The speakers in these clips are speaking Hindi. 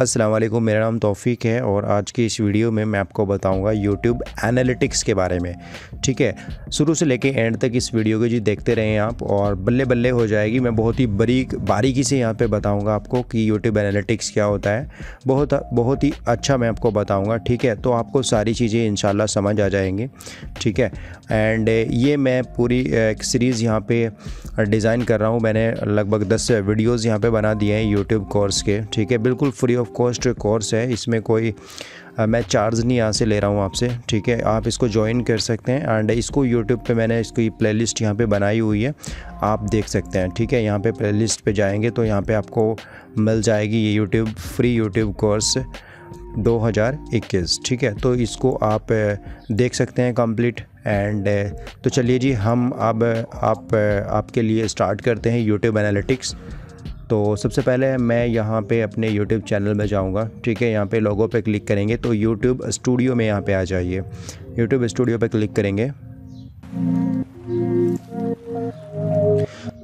अस्सलाम वालेकुम मेरा नाम तौफीक है और आज की इस वीडियो में मैं आपको बताऊंगा यूट्यूब एनालिटिक्स के बारे में ठीक है शुरू से लेके एंड तक इस वीडियो को जी देखते रहें आप और बल्ले बल्ले हो जाएगी मैं बहुत ही बरीक बारीकी से यहाँ पे बताऊंगा आपको कि यूट्यूब एनालिटिक्स क्या होता है बहुत बहुत ही अच्छा मैं आपको बताऊँगा ठीक है तो आपको सारी चीज़ें इन समझ आ जाएंगी ठीक है एंड ये मैं पूरी एक सीरीज़ यहाँ पर डिज़ाइन कर रहा हूँ मैंने लगभग दस वीडियोज़ यहाँ पर बना दिए हैं यूट्यूब कोर्स के ठीक है बिल्कुल free of of cost course है इसमें कोई मैं चार्ज नहीं यहाँ से ले रहा हूँ आपसे ठीक है आप इसको ज्वाइन कर सकते हैं एंड इसको यूट्यूब पे मैंने इसकी प्ले लिस्ट यहाँ पर बनाई हुई है आप देख सकते हैं ठीक है यहाँ पे लिस्ट पर जाएंगे तो यहाँ पे आपको मिल जाएगी ये यूट्यूब फ्री यूट्यूब कोर्स 2021 ठीक है तो इसको आप देख सकते हैं कंप्लीट एंड तो चलिए जी हम अब आप, आप आपके लिए स्टार्ट करते हैं यूट्यूब एनालिटिक्स तो सबसे पहले मैं यहाँ पे अपने YouTube चैनल में जाऊँगा ठीक है यहाँ पे लोगों पे क्लिक करेंगे तो YouTube स्टूडियो में यहाँ पे आ जाइए YouTube स्टूडियो पे क्लिक करेंगे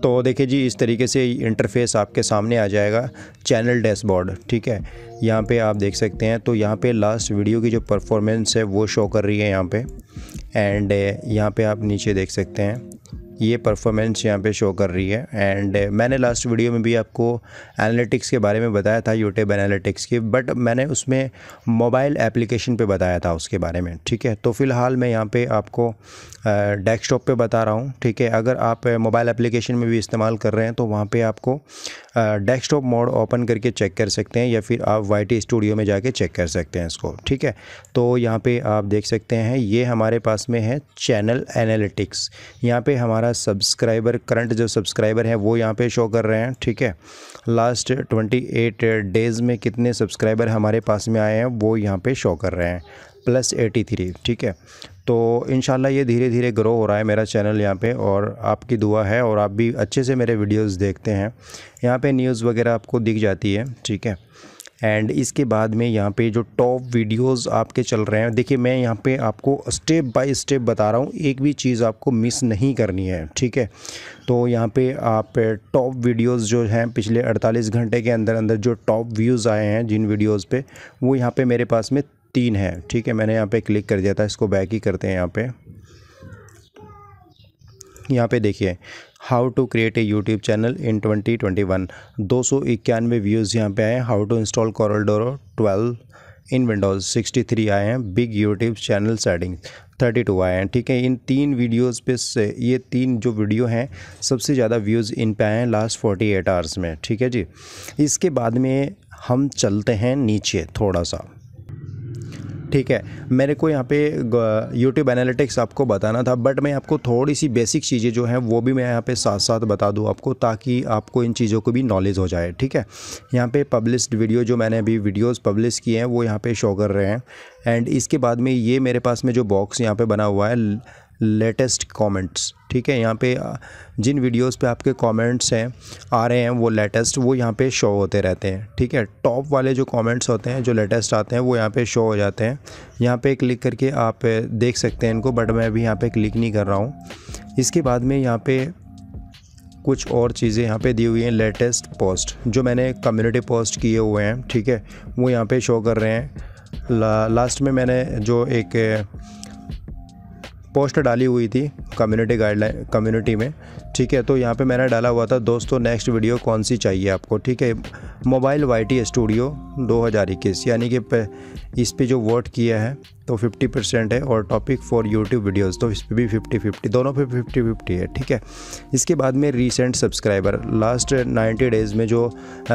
तो देखिए जी इस तरीके से इंटरफेस आपके सामने आ जाएगा चैनल डैशबोर्ड ठीक है यहाँ पे आप देख सकते हैं तो यहाँ पे लास्ट वीडियो की जो परफॉर्मेंस है वो शो कर रही है यहाँ पे एंड यहाँ पे आप नीचे देख सकते हैं ये परफॉर्मेंस यहाँ पे शो कर रही है एंड uh, मैंने लास्ट वीडियो में भी आपको एनालिटिक्स के बारे में बताया था यूट्यूब एनालिटिक्स की बट मैंने उसमें मोबाइल एप्लीकेशन पे बताया था उसके बारे में ठीक है तो फ़िलहाल मैं यहाँ पे आपको डेस्कटॉप uh, पे बता रहा हूँ ठीक है अगर आप मोबाइल uh, एप्लीकेशन में भी इस्तेमाल कर रहे हैं तो वहाँ पर आपको डेस्कटॉप मोड ओपन करके चेक कर सकते हैं या फिर आप वाई स्टूडियो में जाके चेक कर सकते हैं इसको ठीक है तो यहाँ पर आप देख सकते हैं ये हमारे पास में है चैनल एनालिटिक्स यहाँ पर हमारा हमारा सब्सक्राइबर करंट जो सब्सक्राइबर है वो यहाँ पे शो कर रहे हैं ठीक है लास्ट 28 डेज़ में कितने सब्सक्राइबर हमारे पास में आए हैं वो यहाँ पे शो कर रहे हैं प्लस एटी थ्री ठीक है तो इन ये धीरे धीरे ग्रो हो रहा है मेरा चैनल यहाँ पे और आपकी दुआ है और आप भी अच्छे से मेरे वीडियोस देखते हैं यहाँ पे न्यूज़ वगैरह आपको दिख जाती है ठीक है एंड इसके बाद में यहाँ पे जो टॉप वीडियोस आपके चल रहे हैं देखिए मैं यहाँ पे आपको स्टेप बाय स्टेप बता रहा हूँ एक भी चीज़ आपको मिस नहीं करनी है ठीक है तो यहाँ पे आप टॉप eh, वीडियोस जो हैं पिछले 48 घंटे के अंदर अंदर जो टॉप व्यूज़ आए हैं जिन वीडियोज़ पर वो यहाँ पर मेरे पास में तीन है ठीक है मैंने यहाँ पर क्लिक कर दिया था इसको बैक ही करते हैं यहाँ पर यहाँ पे देखिए how to create a YouTube channel in 2021 दो सौ इक्यानवे व्यूज़ यहाँ पे आए हैं how to install doro twelve in Windows sixty three आए हैं big YouTube channel setting two आए हैं ठीक है इन तीन वीडियोस पे से ये तीन जो वीडियो हैं सबसे ज़्यादा व्यूज़ इन पे आए हैं लास्ट फोर्टी एट आवर्स में ठीक है जी इसके बाद में हम चलते हैं नीचे थोड़ा सा ठीक है मेरे को यहाँ पे यूट्यूब एनालिटिक्स आपको बताना था बट मैं आपको थोड़ी सी बेसिक चीज़ें जो हैं वो भी मैं यहाँ पे साथ साथ बता दूँ आपको ताकि आपको इन चीज़ों को भी नॉलेज हो जाए ठीक है यहाँ पे पब्लिश वीडियो जो मैंने अभी वीडियोस पब्लिश किए हैं वो यहाँ पे शो कर रहे हैं एंड इसके बाद में ये मेरे पास में जो बॉक्स यहाँ पर बना हुआ है लेटेस्ट कमेंट्स ठीक है यहाँ पे जिन वीडियोस पे आपके कमेंट्स हैं आ रहे हैं वो लेटेस्ट वो यहाँ पे शो होते रहते हैं ठीक है टॉप वाले जो कमेंट्स होते हैं जो लेटेस्ट आते हैं वो यहाँ पे शो हो जाते हैं यहाँ पे क्लिक करके आप देख सकते हैं इनको बट मैं अभी यहाँ पे क्लिक नहीं कर रहा हूँ इसके बाद में यहाँ पर कुछ और चीज़ें यहाँ पे दी हुई हैं लेटेस्ट पोस्ट जो मैंने कम्युनिटी पोस्ट किए हुए हैं ठीक है वो यहाँ पे शो कर रहे हैं ला, लास्ट में मैंने जो एक पोस्ट डाली हुई थी कम्युनिटी गाइडलाइन कम्युनिटी में ठीक है तो यहाँ पे मैंने डाला हुआ था दोस्तों नेक्स्ट वीडियो कौन सी चाहिए आपको ठीक है मोबाइल वाई स्टूडियो दो यानी कि इस पर जो वोट किया है तो 50 परसेंट है और टॉपिक फॉर यूट्यूब वीडियोस तो इस पर भी 50 50 दोनों पे 50 50 है ठीक है इसके बाद में रीसेंट सब्सक्राइबर लास्ट 90 डेज़ में जो आ,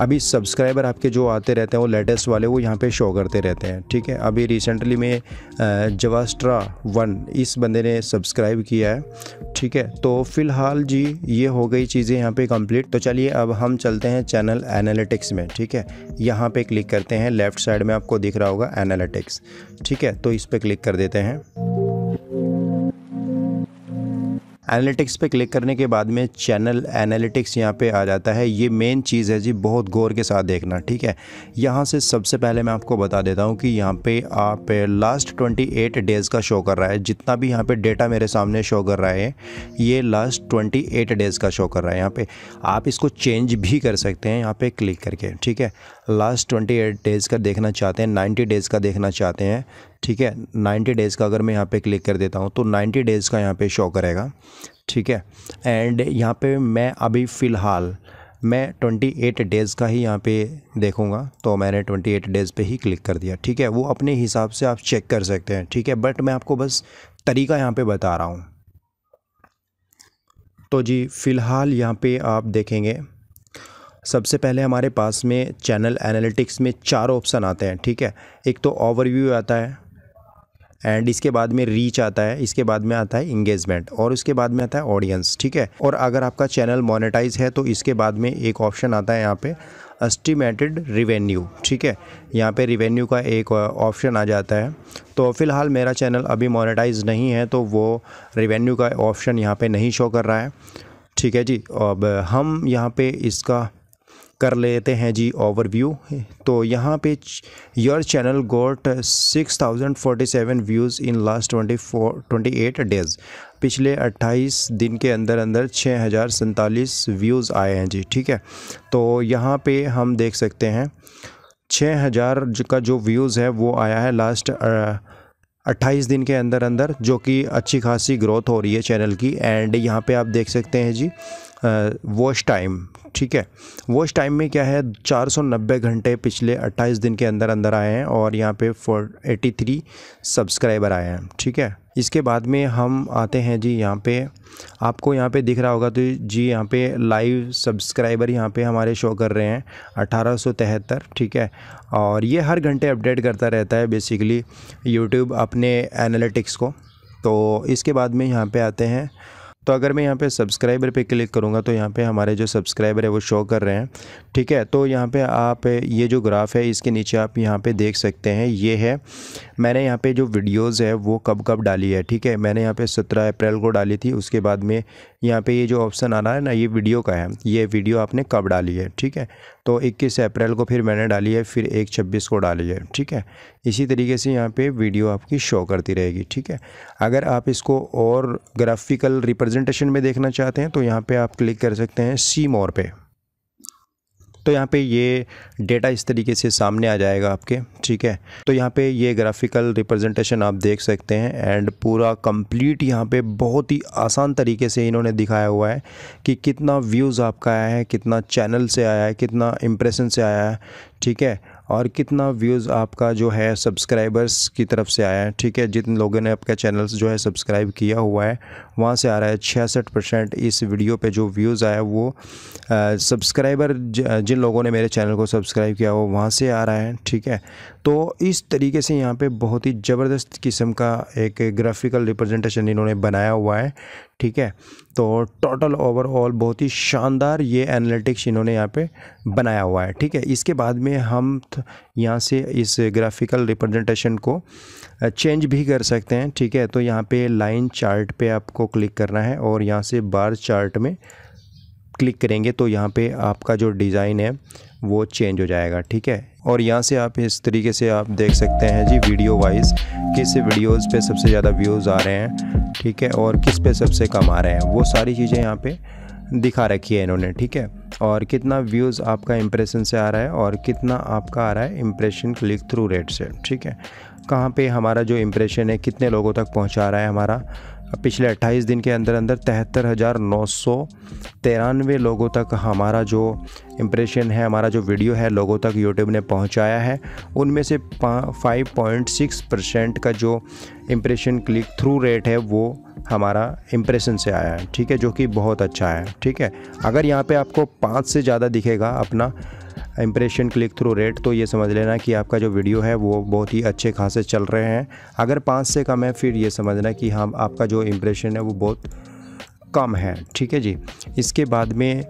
अभी सब्सक्राइबर आपके जो आते रहते हैं वो लेटेस्ट वाले वो यहाँ पे शो करते रहते हैं ठीक है अभी रिसेंटली में जवास्ट्रा वन इस बंदे ने सब्सक्राइब किया है ठीक है तो फ़िलहाल जी ये हो गई चीज़ें यहाँ पे कंप्लीट तो चलिए अब हम चलते हैं चैनल एनालिटिक्स में ठीक है यहाँ पे क्लिक करते हैं लेफ़्ट साइड में आपको दिख रहा होगा एनालिटिक्स ठीक है तो इस पर क्लिक कर देते हैं एनालिटिक्स पे क्लिक करने के बाद में चैनल एनालिटिक्स यहाँ पे आ जाता है ये मेन चीज़ है जी बहुत गौर के साथ देखना ठीक है यहाँ से सबसे पहले मैं आपको बता देता हूँ कि यहाँ पे आप लास्ट 28 डेज़ का शो कर रहा है जितना भी यहाँ पे डेटा मेरे सामने शो कर रहा है ये लास्ट 28 डेज़ का शो कर रहा है यहाँ पर आप इसको चेंज भी कर सकते हैं यहाँ पर क्लिक करके ठीक है लास्ट ट्वेंटी डेज़ का देखना चाहते हैं नाइन्टी डेज़ का देखना चाहते हैं ठीक है 90 डेज़ का अगर मैं यहाँ पे क्लिक कर देता हूँ तो 90 डेज़ का यहाँ पे शो करेगा ठीक है एंड यहाँ पे मैं अभी फ़िलहाल मैं 28 डेज़ का ही यहाँ पे देखूँगा तो मैंने 28 डेज़ पे ही क्लिक कर दिया ठीक है वो अपने हिसाब से आप चेक कर सकते हैं ठीक है बट मैं आपको बस तरीका यहाँ पर बता रहा हूँ तो जी फ़िलहाल यहाँ पर आप देखेंगे सबसे पहले हमारे पास में चैनल एनालिटिक्स में चार ऑप्शन आते हैं ठीक है एक तो ओवरव्यू आता है एंड इसके बाद में रीच आता है इसके बाद में आता है इंगेजमेंट और उसके बाद में आता है ऑडियंस ठीक है और अगर आपका चैनल मोनेटाइज है तो इसके बाद में एक ऑप्शन आता है यहाँ पे एस्टिमेटेड रिवेन्यू ठीक है यहाँ पे रिवेन्यू का एक ऑप्शन आ जाता है तो फ़िलहाल मेरा चैनल अभी मोनेटाइज नहीं है तो वो रिवेन्यू का ऑप्शन यहाँ पे नहीं शो कर रहा है ठीक है जी अब हम यहाँ पे इसका कर लेते हैं जी ओवरव्यू तो यहाँ पे your channel got 6047 views in last 24 28 days पिछले 28 दिन के अंदर अंदर छः हज़ार सैंतालीस व्यूज़ आए हैं जी ठीक है तो यहाँ पे हम देख सकते हैं छः हज़ार का जो व्यूज़ है वो आया है लास्ट आ, 28 दिन के अंदर अंदर जो कि अच्छी खासी ग्रोथ हो रही है चैनल की एंड यहाँ पे आप देख सकते हैं जी वॉश टाइम ठीक है वॉच टाइम में क्या है 490 घंटे पिछले 28 दिन के अंदर अंदर आए हैं और यहाँ पे 483 सब्सक्राइबर आए हैं ठीक है इसके बाद में हम आते हैं जी यहाँ पे आपको यहाँ पे दिख रहा होगा तो जी यहाँ पे लाइव सब्सक्राइबर यहाँ पे हमारे शो कर रहे हैं अठारह ठीक है और ये हर घंटे अपडेट करता रहता है बेसिकली यूट्यूब अपने एनालिटिक्स को तो इसके बाद में यहाँ पे आते हैं तो अगर मैं यहाँ पे सब्सक्राइबर पे क्लिक करूँगा तो यहाँ पे हमारे जो सब्सक्राइबर है वो शो कर रहे हैं ठीक है तो यहाँ पे आप ये जो ग्राफ है इसके नीचे आप यहाँ पे देख सकते हैं ये है मैंने यहाँ पे जो वीडियोस है वो कब कब डाली है ठीक है मैंने यहाँ पे 17 अप्रैल को डाली थी उसके बाद में यहाँ पे ये जो ऑप्शन आ रहा है ना ये वीडियो का है ये वीडियो आपने कब डाली है ठीक है तो 21 अप्रैल को फिर मैंने डाली है फिर एक छब्बीस को डाली है ठीक है इसी तरीके से यहाँ पे वीडियो आपकी शो करती रहेगी ठीक है अगर आप इसको और ग्राफिकल रिप्रेजेंटेशन में देखना चाहते हैं तो यहाँ पे आप क्लिक कर सकते हैं सी मोर पे तो यहाँ पे ये डेटा इस तरीके से सामने आ जाएगा आपके ठीक है तो यहाँ पे ये ग्राफिकल रिप्रेजेंटेशन आप देख सकते हैं एंड पूरा कंप्लीट यहाँ पे बहुत ही आसान तरीके से इन्होंने दिखाया हुआ है कि कितना व्यूज़ आपका आया है कितना चैनल से आया है कितना इम्प्रेशन से आया है ठीक है और कितना व्यूज़ आपका जो है सब्सक्राइबर्स की तरफ से आया है ठीक है जिन लोगों ने आपका चैनल जो है सब्सक्राइब किया हुआ है वहाँ से आ रहा है छियासठ परसेंट इस वीडियो पे जो व्यूज़ आया वो सब्सक्राइबर जिन लोगों ने मेरे चैनल को सब्सक्राइब किया वो वहाँ से आ रहा है ठीक है तो इस तरीके से यहाँ पे बहुत ही ज़बरदस्त किस्म का एक ग्राफिकल रिप्रेजेंटेशन इन्होंने बनाया हुआ है ठीक है तो टोटल ओवरऑल बहुत ही शानदार ये एनालिटिक्स इन्होंने यहाँ पे बनाया हुआ है ठीक है इसके बाद में हम यहाँ से इस ग्राफिकल रिप्रेजेंटेशन को चेंज भी कर सकते हैं ठीक है तो यहाँ पे लाइन चार्ट पे आपको क्लिक करना है और यहाँ से बार चार्ट में क्लिक करेंगे तो यहाँ पे आपका जो डिज़ाइन है वो चेंज हो जाएगा ठीक है और यहाँ से आप इस तरीके से आप देख सकते हैं जी वीडियो वाइज किस वीडियोस पे सबसे ज़्यादा व्यूज़ आ रहे हैं ठीक है और किस पे सबसे कम आ रहे हैं वो सारी चीज़ें यहाँ पे दिखा रखी है इन्होंने ठीक है और कितना व्यूज़ आपका इम्प्रेशन से आ रहा है और कितना आपका आ रहा है इम्प्रेशन क्लिक थ्रू रेट से ठीक है कहाँ पे हमारा जो इम्प्रेशन है कितने लोगों तक पहुँचा रहा है हमारा पिछले 28 दिन के अंदर अंदर तिहत्तर हज़ार नौ सौ तिरानवे लोगों तक हमारा जो इम्प्रेशन है हमारा जो वीडियो है लोगों तक यूट्यूब ने पहुंचाया है उनमें से फाइव पॉइंट सिक्स परसेंट का जो इम्प्रेशन क्लिक थ्रू रेट है वो हमारा इम्प्रेशन से आया है ठीक है जो कि बहुत अच्छा है ठीक है अगर यहाँ पे आपको पाँच से ज़्यादा दिखेगा अपना इम्प्रेशन क्लिक थ्रू रेट तो ये समझ लेना कि आपका जो वीडियो है वो बहुत ही अच्छे खासे चल रहे हैं अगर पाँच से कम है फिर ये समझना कि हम आपका जो इम्प्रेशन है वो बहुत कम है ठीक है जी इसके बाद में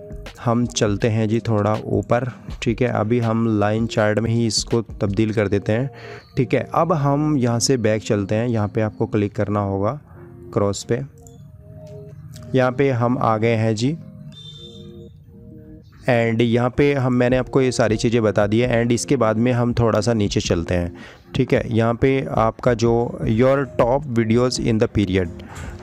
हम चलते हैं जी थोड़ा ऊपर ठीक है अभी हम लाइन चार्ट में ही इसको तब्दील कर देते हैं ठीक है अब हम यहाँ से बैक चलते हैं यहाँ पे आपको क्लिक करना होगा क्रॉस पे यहाँ पे हम आ गए हैं जी एंड यहाँ पे हम मैंने आपको ये सारी चीज़ें बता दी है एंड इसके बाद में हम थोड़ा सा नीचे चलते हैं ठीक है यहाँ पे आपका जो your top videos in the period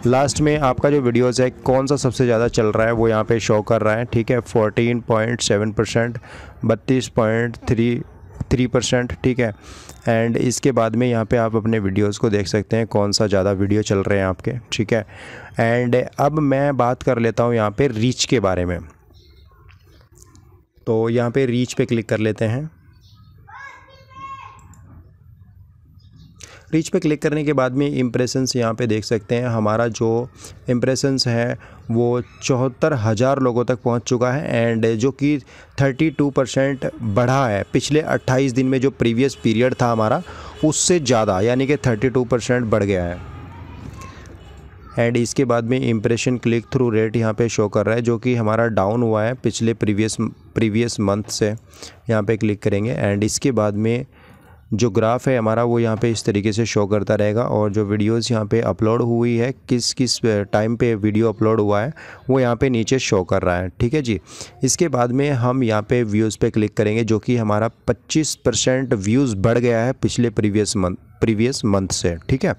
last में आपका जो वीडियोस है कौन सा सबसे ज़्यादा चल रहा है वो यहाँ पे शो कर रहा है ठीक है फोर्टीन पॉइंट सेवन परसेंट बत्तीस पॉइंट थ्री थ्री परसेंट ठीक है एंड इसके बाद में यहाँ पे आप अपने वीडियोस को देख सकते हैं कौन सा ज़्यादा वीडियो चल रहे हैं आपके ठीक है एंड अब मैं बात कर लेता हूँ यहाँ पे रीच के बारे में तो यहाँ पे रीच पे क्लिक कर लेते हैं रीच पे क्लिक करने के बाद में इम्प्रेशंस यहाँ पे देख सकते हैं हमारा जो इम्प्रेशंस है वो चौहत्तर हज़ार लोगों तक पहुँच चुका है एंड जो कि 32 परसेंट बढ़ा है पिछले 28 दिन में जो प्रीवियस पीरियड था हमारा उससे ज़्यादा यानी कि 32 परसेंट बढ़ गया है एंड इसके बाद में इम्प्रेशन क्लिक थ्रू रेट यहाँ पे शो कर रहा है जो कि हमारा डाउन हुआ है पिछले प्रीवियस प्रीवियस मंथ से यहाँ पे क्लिक करेंगे एंड इसके बाद में जो ग्राफ है हमारा वो यहाँ पे इस तरीके से शो करता रहेगा और जो वीडियोस यहाँ पे अपलोड हुई है किस किस टाइम पे वीडियो अपलोड हुआ है वो यहाँ पे नीचे शो कर रहा है ठीक है जी इसके बाद में हम यहाँ पे व्यूज़ पे क्लिक करेंगे जो कि हमारा 25 परसेंट व्यूज़ बढ़ गया है पिछले प्रीवियस मंथ प्रीवियस मंथ से ठीक है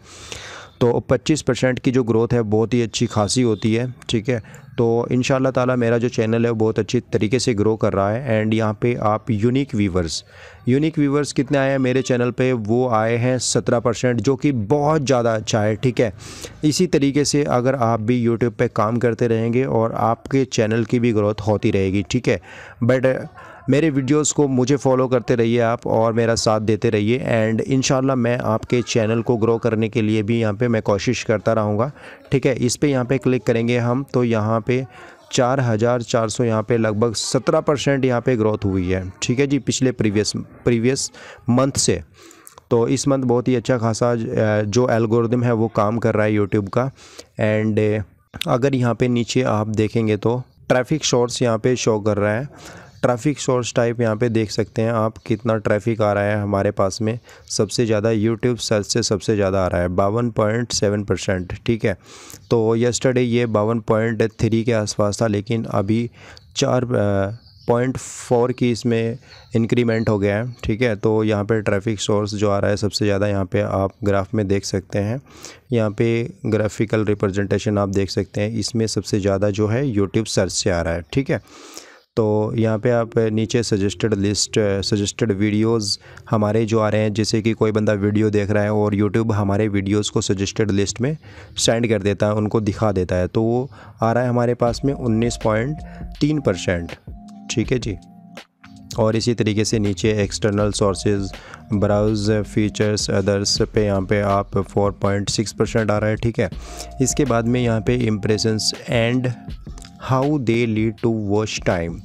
तो 25 परसेंट की जो ग्रोथ है बहुत ही अच्छी खासी होती है ठीक है तो इन ताला मेरा जो चैनल है वो बहुत अच्छी तरीके से ग्रो कर रहा है एंड यहाँ पे आप यूनिक वीवर्स यूनिक वीवर्स कितने आए हैं मेरे चैनल पे वो आए हैं सत्रह परसेंट जो कि बहुत ज़्यादा अच्छा है ठीक है इसी तरीके से अगर आप भी यूट्यूब पे काम करते रहेंगे और आपके चैनल की भी ग्रोथ होती रहेगी ठीक है बट मेरे वीडियोस को मुझे फॉलो करते रहिए आप और मेरा साथ देते रहिए एंड इन मैं आपके चैनल को ग्रो करने के लिए भी यहाँ पर मैं कोशिश करता रहूँगा ठीक है इस पर यहाँ पर क्लिक करेंगे हम तो यहाँ पर चार हज़ार चार सौ यहाँ पर लगभग सत्रह परसेंट यहाँ पर ग्रोथ हुई है ठीक है जी पिछले प्रीवियस प्रीवियस मंथ से तो इस मंथ बहुत ही अच्छा खासा जो एल्गोरिदम है वो काम कर रहा है यूट्यूब का एंड अगर यहाँ पे नीचे आप देखेंगे तो ट्रैफिक शॉर्ट्स यहाँ पे शो कर रहा है ट्रैफिक सोर्स टाइप यहाँ पे देख सकते हैं आप कितना ट्रैफिक आ रहा है हमारे पास में सबसे ज़्यादा यूट्यूब सर्च से सबसे ज़्यादा आ रहा है बावन पॉइंट सेवन परसेंट ठीक है तो यस्टरडे ये बावन पॉइंट थ्री के आसपास था लेकिन अभी चार पॉइंट फोर की इसमें इंक्रीमेंट हो गया है ठीक है तो यहाँ पे ट्रैफिक सोर्स जो आ रहा है सबसे ज़्यादा यहाँ पे आप ग्राफ में देख सकते हैं यहाँ पे ग्राफिकल रिप्रेजेंटेशन आप देख सकते हैं इसमें सबसे ज़्यादा जो है यूट्यूब सर्च से आ रहा है ठीक है तो यहाँ पे आप नीचे सजेस्टेड लिस्ट सजेस्टेड वीडियोस हमारे जो आ रहे हैं जैसे कि कोई बंदा वीडियो देख रहा है और यूट्यूब हमारे वीडियोस को सजेस्टेड लिस्ट में सेंड कर देता है उनको दिखा देता है तो वो आ रहा है हमारे पास में उन्नीस पॉइंट तीन परसेंट ठीक है जी और इसी तरीके से नीचे external sources browse features others पे यहाँ पे आप 4.6 परसेंट आ रहा है ठीक है इसके बाद में यहाँ पे impressions and how they lead to watch time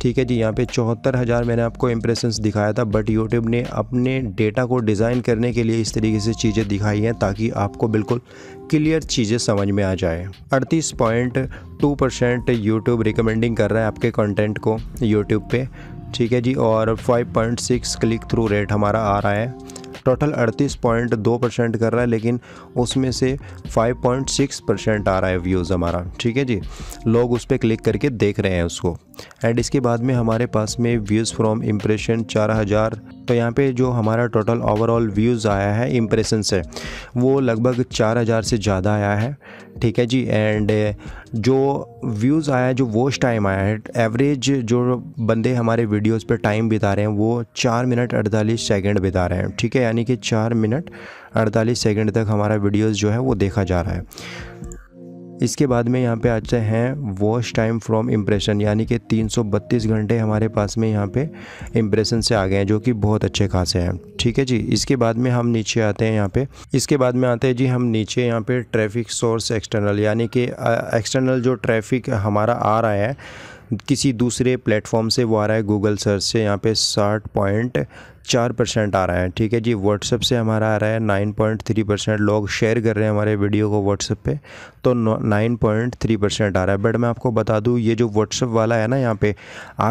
ठीक है जी यहाँ पे चौहत्तर हज़ार मैंने आपको इम्प्रेशंस दिखाया था बट यूट्यूब ने अपने डेटा को डिज़ाइन करने के लिए इस तरीके से चीज़ें दिखाई हैं ताकि आपको बिल्कुल क्लियर चीज़ें समझ में आ जाए अड़तीस point two percent YouTube recommending कर रहा है आपके कंटेंट को यूट्यूब पे ठीक है जी और 5.6 क्लिक थ्रू रेट हमारा आ रहा है टोटल 38.2 परसेंट कर रहा है लेकिन उसमें से 5.6 परसेंट आ रहा है व्यूज़ हमारा ठीक है जी लोग उस पर क्लिक करके देख रहे हैं उसको एंड इसके बाद में हमारे पास में व्यूज़ फ्रॉम इम्प्रेशन चार हज़ार तो यहाँ पे जो हमारा टोटल ओवरऑल व्यूज़ आया है इम्प्रेशन से वो लगभग चार हज़ार से ज़्यादा आया है ठीक है जी एंड uh, जो व्यूज़ आया है जो वॉच टाइम आया है एवरेज जो बंदे हमारे वीडियोस पे टाइम बिता रहे हैं वो चार मिनट अड़तालीस सेकंड बिता रहे हैं ठीक है यानी कि चार मिनट अड़तालीस सेकंड तक हमारा वीडियोस जो है वो देखा जा रहा है इसके बाद में यहाँ पे आते हैं वॉश टाइम फ्रॉम इम्प्रेशन यानी कि 332 घंटे हमारे पास में यहाँ पे इम्प्रेशन से आ गए हैं जो कि बहुत अच्छे खासे हैं ठीक है जी इसके बाद में हम नीचे आते हैं यहाँ पे इसके बाद में आते हैं जी हम नीचे यहाँ पे ट्रैफिक सोर्स एक्सटर्नल यानी कि एक्सटर्नल जो ट्रैफिक हमारा आ रहा है किसी दूसरे प्लेटफॉर्म से वो आ रहा है गूगल सर्च से यहाँ पे साठ पॉइंट चार परसेंट आ रहा है ठीक है जी व्हाट्सअप से हमारा आ रहा है नाइन पॉइंट थ्री परसेंट लोग शेयर कर रहे हैं हमारे वीडियो को व्हाट्सअप पे तो नाइन पॉइंट थ्री परसेंट आ रहा है बट मैं आपको बता दूँ ये जो व्हाट्सअप वाला है ना यहाँ पे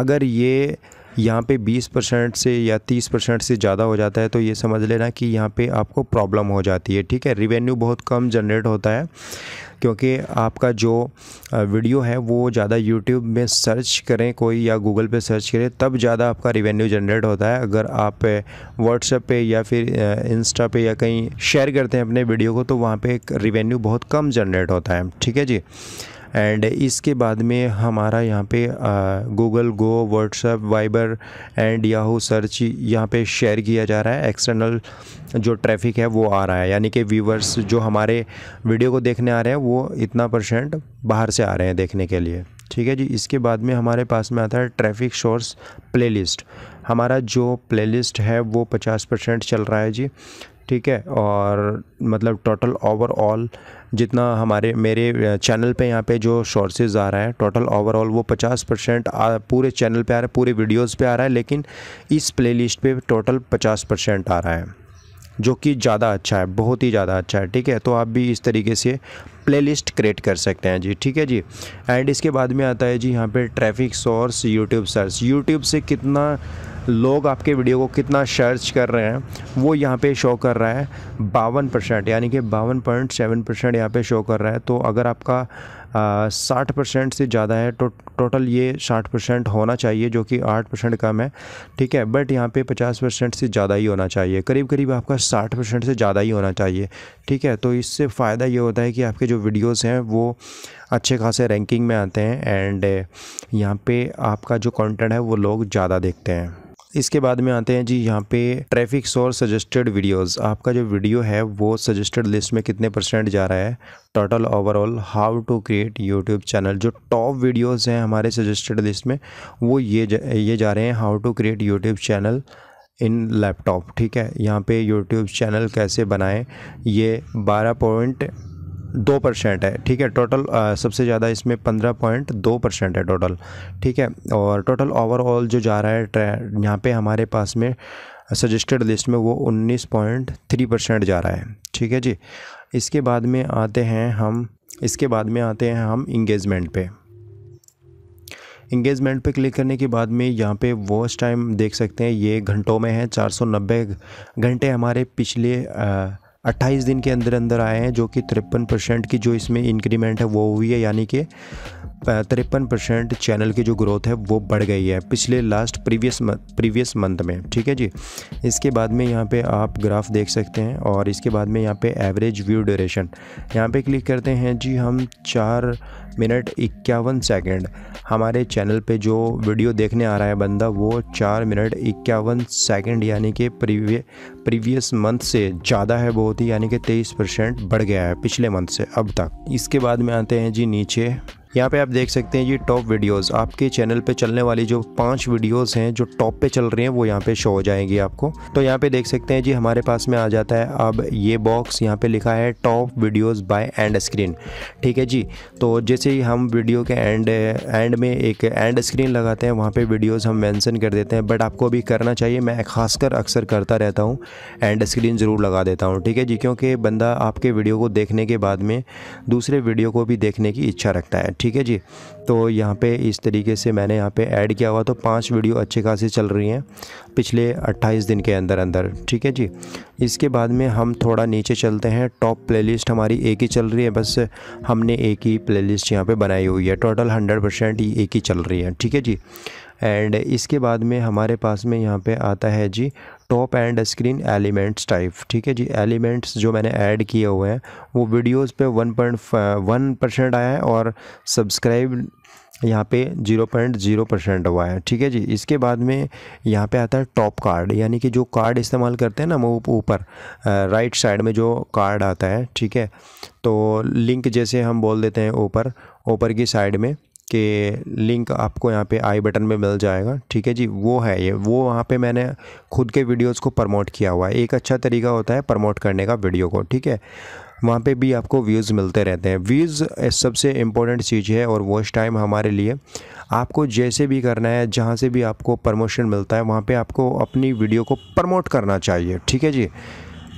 अगर ये यहाँ पे 20 परसेंट से या 30 परसेंट से ज़्यादा हो जाता है तो ये समझ लेना कि यहाँ पे आपको प्रॉब्लम हो जाती है ठीक है रिवेन्यू बहुत कम जनरेट होता है क्योंकि आपका जो वीडियो है वो ज़्यादा यूट्यूब में सर्च करें कोई या गूगल पे सर्च करें तब ज़्यादा आपका रिवेन्यू जनरेट होता है अगर आप व्हाट्सएप पे या फिर इंस्टा पे या कहीं शेयर करते हैं अपने वीडियो को तो वहाँ पे एक रिवेन्यू बहुत कम जनरेट होता है ठीक है जी एंड इसके बाद में हमारा यहाँ पे Google go WhatsApp Viber and Yahoo search यहाँ पे शेयर किया जा रहा है एक्सटर्नल जो ट्रैफिक है वो आ रहा है यानी कि व्यूवर्स जो हमारे वीडियो को देखने आ रहे हैं वो इतना परसेंट बाहर से आ रहे हैं देखने के लिए ठीक है जी इसके बाद में हमारे पास में आता है ट्रैफिक सोर्स प्लेलिस्ट हमारा जो प्लेलिस्ट है वो 50 परसेंट चल रहा है जी ठीक है और मतलब टोटल ओवरऑल जितना हमारे मेरे चैनल पे यहाँ पे जो शॉर्सेज आ रहा है टोटल ओवरऑल वो 50 परसेंट पूरे चैनल पे आ रहा है पूरे वीडियोस पे आ रहा है लेकिन इस प्लेलिस्ट पे टोटल 50 परसेंट आ रहा है जो कि ज़्यादा अच्छा है बहुत ही ज़्यादा अच्छा है ठीक है तो आप भी इस तरीके से प्लेलिस्ट क्रिएट कर सकते हैं जी ठीक है जी एंड इसके बाद में आता है जी यहाँ पे traffic source YouTube search YouTube से कितना लोग आपके वीडियो को कितना सर्च कर रहे हैं वो यहाँ पे शो कर रहा है बावन परसेंट यानी कि बावन पॉइंट सेवन परसेंट यहाँ पर शो कर रहा है तो अगर आपका साठ परसेंट से ज़्यादा है तो टोटल ये साठ परसेंट होना चाहिए जो कि आठ परसेंट कम है ठीक है बट यहाँ पे पचास परसेंट से ज़्यादा ही होना चाहिए करीब करीब आपका साठ परसेंट से ज़्यादा ही होना चाहिए ठीक है तो इससे फ़ायदा ये होता है कि आपके जो वीडियोस हैं वो अच्छे खासे रैंकिंग में आते हैं एंड यहाँ पे आपका जो कंटेंट है वो लोग ज़्यादा देखते हैं इसके बाद में आते हैं जी यहाँ पे ट्रैफिक सोर्स सजेस्टेड वीडियोस आपका जो वीडियो है वो सजेस्टेड लिस्ट में कितने परसेंट जा रहा है total overall how to create YouTube channel जो टॉप वीडियोस हैं हमारे सजेस्टेड लिस्ट में वो ये जा, ये जा रहे हैं how to create YouTube channel in laptop ठीक है यहाँ पे यूट्यूब चैनल कैसे बनाएं ये बारह पॉइंट दो परसेंट है ठीक है टोटल सबसे ज़्यादा इसमें पंद्रह पॉइंट दो परसेंट है टोटल ठीक है और टोटल ओवरऑल जो जा रहा है यहाँ पे हमारे पास में सजेस्टेड लिस्ट में वो उन्नीस पॉइंट थ्री परसेंट जा रहा है ठीक है जी इसके बाद में आते हैं हम इसके बाद में आते हैं हम इंगेजमेंट पे इंगेजमेंट पे क्लिक करने के बाद में यहाँ पे वॉच टाइम देख सकते हैं ये घंटों में है नब्बे घंटे हमारे पिछले आ, अट्ठाईस दिन के अंदर अंदर आए हैं जो कि तिरपन परसेंट की जो इसमें इंक्रीमेंट है वो हुई है यानी कि तिरपन परसेंट चैनल की जो ग्रोथ है वो बढ़ गई है पिछले लास्ट प्रीवियस प्रीवियस मंथ में ठीक है जी इसके बाद में यहाँ पे आप ग्राफ देख सकते हैं और इसके बाद में यहाँ पे एवरेज व्यू ड्यूरेशन यहाँ पे क्लिक करते हैं जी हम चार मिनट इक्यावन सेकेंड हमारे चैनल पे जो वीडियो देखने आ रहा है बंदा वो चार मिनट इक्यावन सेकेंड यानी कि प्रीवियस मंथ से ज़्यादा है बहुत ही यानी कि तेईस परसेंट बढ़ गया है पिछले मंथ से अब तक इसके बाद में आते हैं जी नीचे यहाँ पे आप देख सकते हैं ये टॉप वीडियोस आपके चैनल पे चलने वाली जो पांच वीडियोस हैं जो टॉप पे चल रही हैं वो यहाँ पे शो हो जाएंगी आपको तो यहाँ पे देख सकते हैं जी हमारे पास में आ जाता है अब ये बॉक्स यहाँ पे लिखा है top videos by end screen ठीक है जी तो जैसे ही हम वीडियो के एंड एंड में एक एंड स्क्रीन लगाते हैं वहाँ पर वीडियोज़ हम मैंसन कर देते हैं बट आपको अभी करना चाहिए मैं खासकर अक्सर करता रहता हूँ एंड स्क्रीन ज़रूर लगा देता हूँ ठीक है जी क्योंकि बंदा आपके वीडियो को देखने के बाद में दूसरे वीडियो को भी देखने की इच्छा रखता है ठीक ठीक है जी तो यहाँ पे इस तरीके से मैंने यहाँ पे ऐड किया हुआ तो पांच वीडियो अच्छे खासे चल रही हैं पिछले 28 दिन के अंदर अंदर ठीक है जी इसके बाद में हम थोड़ा नीचे चलते हैं टॉप प्लेलिस्ट हमारी एक ही चल रही है बस हमने एक ही प्लेलिस्ट यहाँ पर बनाई हुई है टोटल हंड्रेड परसेंट एक ही चल रही है ठीक है जी एंड इसके बाद में हमारे पास में यहाँ पे आता है जी top end screen elements type ठीक है जी एलिमेंट्स जो मैंने ऐड किए हुए हैं वो वीडियोस पे वन पॉइंट वन परसेंट आया है और सब्सक्राइब यहाँ पे जीरो पॉइंट जीरो परसेंट हुआ है ठीक है जी इसके बाद में यहाँ पे आता है टॉप कार्ड यानी कि जो कार्ड इस्तेमाल करते हैं ना वो ऊपर राइट साइड में जो कार्ड आता है ठीक है तो लिंक जैसे हम बोल देते हैं ऊपर ऊपर की साइड में के लिंक आपको यहाँ पे आई बटन में मिल जाएगा ठीक है जी वो है ये वो वहाँ पे मैंने खुद के वीडियोस को प्रमोट किया हुआ है एक अच्छा तरीका होता है प्रमोट करने का वीडियो को ठीक है वहाँ पे भी आपको व्यूज़ मिलते रहते हैं व्यूज़ सबसे इम्पोर्टेंट चीज़ है और वॉच टाइम हमारे लिए आपको जैसे भी करना है जहाँ से भी आपको प्रमोशन मिलता है वहाँ पर आपको अपनी वीडियो को प्रमोट करना चाहिए ठीक है जी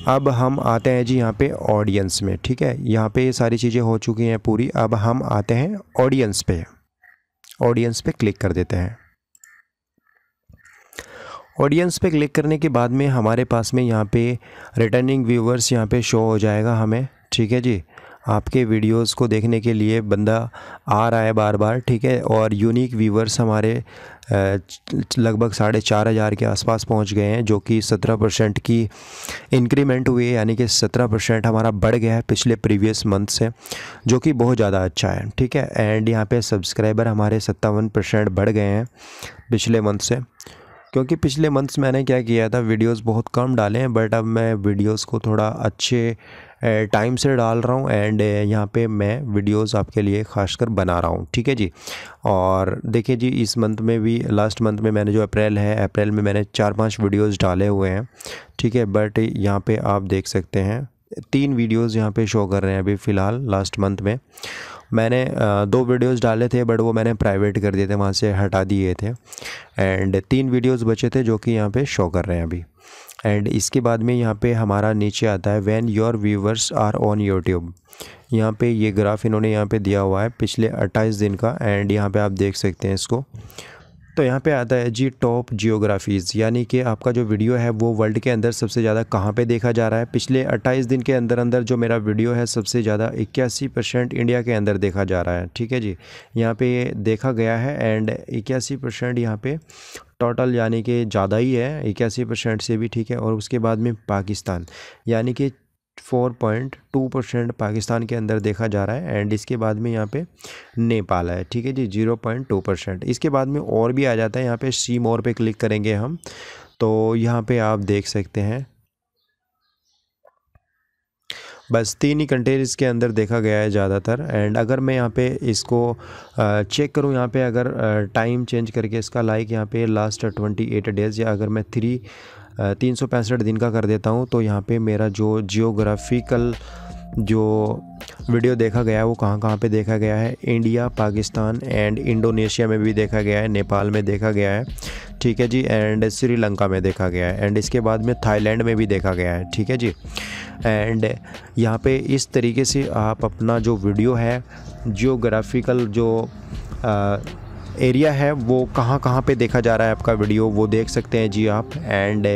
अब हम आते हैं जी यहाँ पे ऑडियंस में ठीक है यहाँ पे ये सारी चीज़ें हो चुकी हैं पूरी अब हम आते हैं ऑडियंस पे ऑडियंस पे क्लिक कर देते हैं ऑडियंस पे क्लिक करने के बाद में हमारे पास में यहाँ पे रिटर्निंग व्यूवर्स यहाँ पे शो हो जाएगा हमें ठीक है जी आपके वीडियोस को देखने के लिए बंदा आ रहा है बार बार ठीक है और यूनिक व्यूवर्स हमारे लगभग साढ़े चार हज़ार के आसपास पहुंच गए हैं जो कि सत्रह परसेंट की इंक्रीमेंट हुई है यानी कि सत्रह परसेंट हमारा बढ़ गया है पिछले प्रीवियस मंथ से जो कि बहुत ज़्यादा अच्छा है ठीक है एंड यहाँ पे सब्सक्राइबर हमारे सत्तावन परसेंट बढ़ गए हैं पिछले मंथ से क्योंकि पिछले मंथ्स मैंने क्या किया था वीडियोस बहुत कम डाले हैं बट अब मैं वीडियोस को थोड़ा अच्छे टाइम से डाल रहा हूँ एंड यहाँ पे मैं वीडियोस आपके लिए खासकर बना रहा हूँ ठीक है जी और देखिए जी इस मंथ में भी लास्ट मंथ में मैंने जो अप्रैल है अप्रैल में मैंने चार पांच वीडियोस डाले हुए हैं ठीक है बट यहाँ पे आप देख सकते हैं तीन वीडियोस यहाँ पे शो कर रहे हैं अभी फ़िलहाल लास्ट मंथ में मैंने दो वीडियोस डाले थे बट वो मैंने प्राइवेट कर दिए थे वहाँ से हटा दिए थे एंड तीन वीडियोस बचे थे जो कि यहाँ पे शो कर रहे हैं अभी एंड इसके बाद में यहाँ पे हमारा नीचे आता है when your viewers are on YouTube यहाँ पे ये ग्राफ इन्होंने यहाँ पे दिया हुआ है पिछले 28 दिन का एंड यहाँ पे आप देख सकते हैं इसको तो यहाँ पे आता है जी टॉप जियोग्राफीज़ यानी कि आपका जो वीडियो है वो वर्ल्ड के अंदर सबसे ज़्यादा कहाँ पे देखा जा रहा है पिछले 28 दिन के अंदर अंदर जो मेरा वीडियो है सबसे ज़्यादा इक्यासी परसेंट इंडिया के अंदर देखा जा रहा है ठीक है जी यहाँ पे देखा गया है एंड इक्यासी परसेंट यहाँ पर टोटल यानी कि ज़्यादा ही है इक्यासी परसेंट से भी ठीक है और उसके बाद में पाकिस्तान यानी कि four point two percent Pakistan के अंदर देखा जा रहा है एंड इसके बाद में यहाँ पे नेपाल है ठीक है जी जीरो पॉइंट टू परसेंट इसके बाद में और भी आ जाता है यहाँ पे सी मोर पे क्लिक करेंगे हम तो यहाँ पे आप देख सकते हैं बस तीन ही कंटेनर्स के अंदर देखा गया है ज़्यादातर एंड अगर मैं यहाँ पे इसको चेक करूँ यहाँ पे अगर टाइम चेंज करके इसका लाइक यहाँ पे लास्ट ट्वेंटी एट डेज़ या अगर मैं थ्री तीन सौ पैंसठ दिन का कर देता हूँ तो यहाँ पे मेरा जो जियोग्राफिकल जो वीडियो देखा गया है वो कहाँ कहाँ पे देखा गया है इंडिया पाकिस्तान एंड इंडोनेशिया में भी देखा गया है नेपाल में देखा गया है ठीक है जी एंड श्रीलंका में देखा गया है एंड इसके बाद में थाईलैंड में भी देखा गया है ठीक है जी एंड यहाँ पे इस तरीके से आप अपना जो वीडियो है जियोग्राफिकल जो आ, एरिया है वो कहाँ कहाँ पे देखा जा रहा है आपका वीडियो वो देख सकते हैं जी आप एंड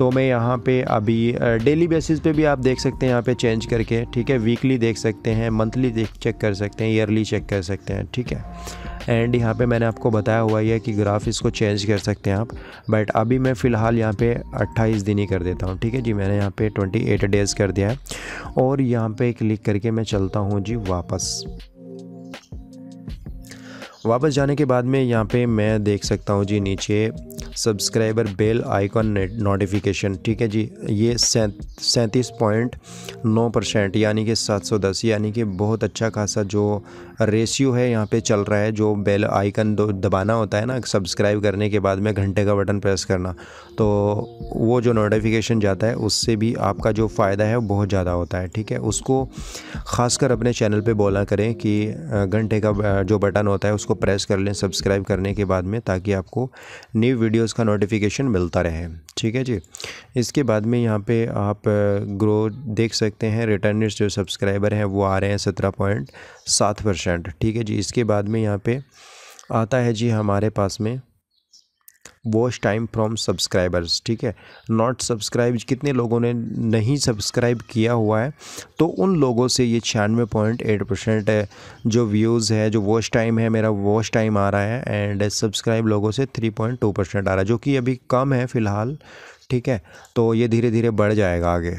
तो मैं यहाँ पे अभी डेली बेसिस पे भी आप देख सकते हैं यहाँ पे चेंज करके ठीक है वीकली देख सकते हैं मंथली देख चेक कर सकते हैं ईयरली चेक कर सकते हैं ठीक है एंड यहाँ पे मैंने आपको बताया हुआ है कि ग्राफ इसको चेंज कर सकते हैं आप बट अभी मैं फ़िलहाल यहाँ पे 28 दिन ही कर देता हूँ ठीक है जी मैंने यहाँ पे 28 डेज़ कर दिया है और यहाँ पे क्लिक करके मैं चलता हूँ जी वापस वापस जाने के बाद में यहाँ पे मैं देख सकता हूँ जी नीचे सब्सक्राइबर बेल आइकॉन नोटिफिकेशन ठीक है जी ये सैंतीस पॉइंट नौ परसेंट यानी कि सात सौ दस यानी कि बहुत अच्छा खासा जो रेशियो है यहाँ पे चल रहा है जो बेल आइकन दबाना होता है ना सब्सक्राइब करने के बाद में घंटे का बटन प्रेस करना तो वो जो नोटिफिकेशन जाता है उससे भी आपका जो फ़ायदा है बहुत ज़्यादा होता है ठीक है उसको ख़ासकर अपने चैनल पर बोला करें कि घंटे का जो बटन होता है उसको प्रेस कर लें सब्सक्राइब करने के बाद में ताकि आपको न्यू वीडियोज़ का नोटिफिकेशन मिलता रहे ठीक है जी इसके बाद में यहाँ पर आप ग्रो देख सकते हैं रिटर्निस्ट जो सब्सक्राइबर हैं वो आ रहे हैं सत्रह पॉइंट सात परसेंट परसेंट ठीक है जी इसके बाद में यहाँ पे आता है जी हमारे पास में वॉच टाइम फ्रॉम सब्सक्राइबर्स ठीक है नॉट सब्सक्राइब कितने लोगों ने नहीं सब्सक्राइब किया हुआ है तो उन लोगों से ये छियानवे पॉइंट एट परसेंट है जो व्यूज़ है जो वॉच टाइम है मेरा वॉच टाइम आ रहा है एंड सब्सक्राइब लोगों से थ्री पॉइंट टू परसेंट आ रहा है जो कि अभी कम है फ़िलहाल ठीक है तो ये धीरे धीरे बढ़ जाएगा आगे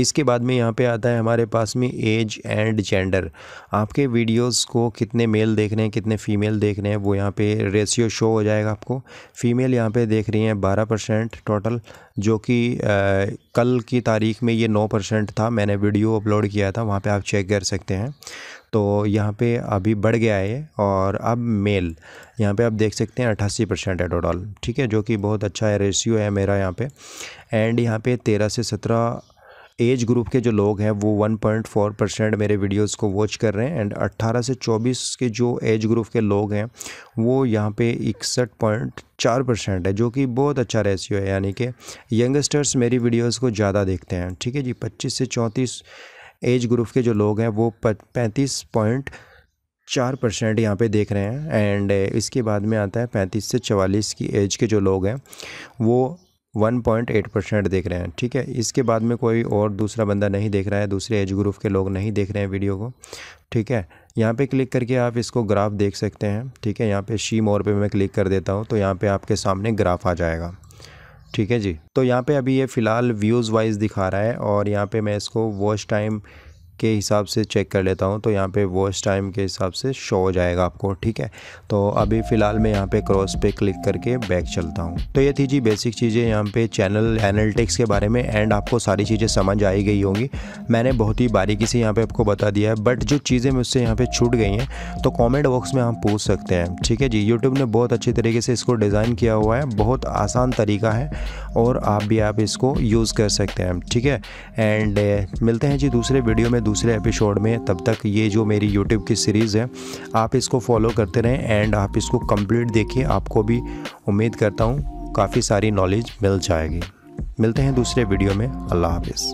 इसके बाद में यहाँ पे आता है हमारे पास में एज एंड जेंडर आपके वीडियोस को कितने मेल देख रहे हैं कितने फ़ीमेल देख रहे हैं वो यहाँ पे रेशियो शो हो जाएगा आपको फ़ीमेल यहाँ पे देख रही हैं बारह परसेंट टोटल जो कि कल की तारीख में ये नौ परसेंट था मैंने वीडियो अपलोड किया था वहाँ पे आप चेक कर सकते हैं तो यहाँ पे अभी बढ़ गया है और अब मेल यहाँ पे आप देख सकते हैं अट्ठासी परसेंट है टोटल ठीक है जो कि बहुत अच्छा है रेशियो है मेरा यहाँ पे एंड यहाँ पे तेरह से सत्रह एज ग्रुप के जो लोग हैं वो 1.4 परसेंट मेरे वीडियोस को वॉच कर रहे हैं एंड 18 से 24 के जो एज ग्रुप के लोग हैं वो यहाँ पे इकसठ पॉइंट चार परसेंट है जो कि बहुत अच्छा रेशियो है यानी कि यंगस्टर्स मेरी वीडियोस को ज़्यादा देखते हैं ठीक है जी 25 से 34 एज ग्रुप के जो लोग हैं वो पैंतीस पॉइंट चार परसेंट यहाँ पे देख रहे हैं एंड इसके बाद में आता है पैंतीस से चवालीस की एज के जो लोग हैं वो 1.8 परसेंट देख रहे हैं ठीक है इसके बाद में कोई और दूसरा बंदा नहीं देख रहा है दूसरे एज ग्रुप के लोग नहीं देख रहे हैं वीडियो को ठीक है यहाँ पे क्लिक करके आप इसको ग्राफ देख सकते हैं ठीक है यहाँ पे शी मोर पे मैं क्लिक कर देता हूँ तो यहाँ पे आपके सामने ग्राफ आ जाएगा ठीक है जी तो यहाँ पर अभी ये फ़िलहाल व्यूज़ वाइज दिखा रहा है और यहाँ पर मैं इसको वॉच टाइम के हिसाब से चेक कर लेता हूँ तो यहाँ पे वॉच टाइम के हिसाब से शो हो जाएगा आपको ठीक है तो अभी फ़िलहाल मैं यहाँ पे क्रॉस पे क्लिक करके बैक चलता हूँ तो ये थी जी बेसिक चीज़ें यहाँ पे चैनल एनालिटिक्स के बारे में एंड आपको सारी चीज़ें समझ आई गई होंगी मैंने बहुत ही बारीकी से यहाँ पर आपको बता दिया है बट जो चीज़ें मुझसे यहाँ पर छूट गई हैं तो कॉमेंट बॉक्स में आप पूछ सकते हैं ठीक है जी यूट्यूब ने बहुत अच्छी तरीके से इसको डिज़ाइन किया हुआ है बहुत आसान तरीका है और आप भी आप इसको यूज़ कर सकते हैं ठीक है एंड मिलते हैं जी दूसरे वीडियो में दूसरे एपिसोड में तब तक ये जो मेरी यूट्यूब की सीरीज़ है आप इसको फॉलो करते रहें एंड आप इसको कंप्लीट देखिए आपको भी उम्मीद करता हूँ काफ़ी सारी नॉलेज मिल जाएगी मिलते हैं दूसरे वीडियो में अल्लाह हाफिज़